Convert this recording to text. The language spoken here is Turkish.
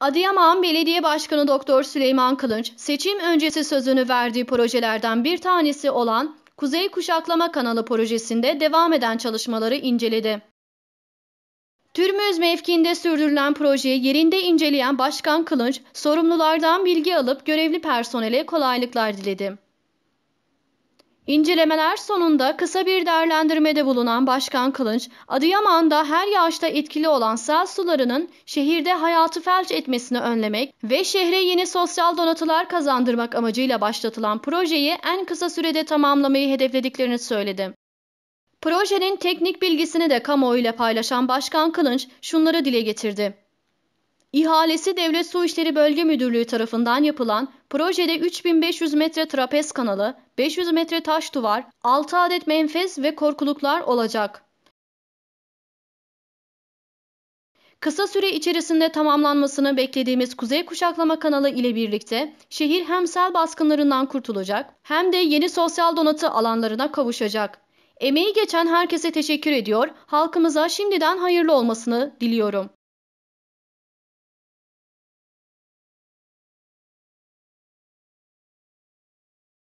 Adıyaman Belediye Başkanı Doktor Süleyman Kılınç, seçim öncesi sözünü verdiği projelerden bir tanesi olan Kuzey Kuşaklama Kanalı projesinde devam eden çalışmaları inceledi. Türmüz mevkiinde sürdürülen projeyi yerinde inceleyen Başkan Kılınç, sorumlulardan bilgi alıp görevli personele kolaylıklar diledi. İncelemeler sonunda kısa bir değerlendirmede bulunan Başkan Kılınç, Adıyaman'da her yağışta etkili olan sel sularının şehirde hayatı felç etmesini önlemek ve şehre yeni sosyal donatılar kazandırmak amacıyla başlatılan projeyi en kısa sürede tamamlamayı hedeflediklerini söyledi. Projenin teknik bilgisini de kamuoyuyla paylaşan Başkan Kılınç şunları dile getirdi. İhalesi Devlet Su İşleri Bölge Müdürlüğü tarafından yapılan projede 3500 metre trapez kanalı, 500 metre taş duvar, 6 adet menfez ve korkuluklar olacak. Kısa süre içerisinde tamamlanmasını beklediğimiz Kuzey Kuşaklama Kanalı ile birlikte şehir hem sel baskınlarından kurtulacak hem de yeni sosyal donatı alanlarına kavuşacak. Emeği geçen herkese teşekkür ediyor, halkımıza şimdiden hayırlı olmasını diliyorum.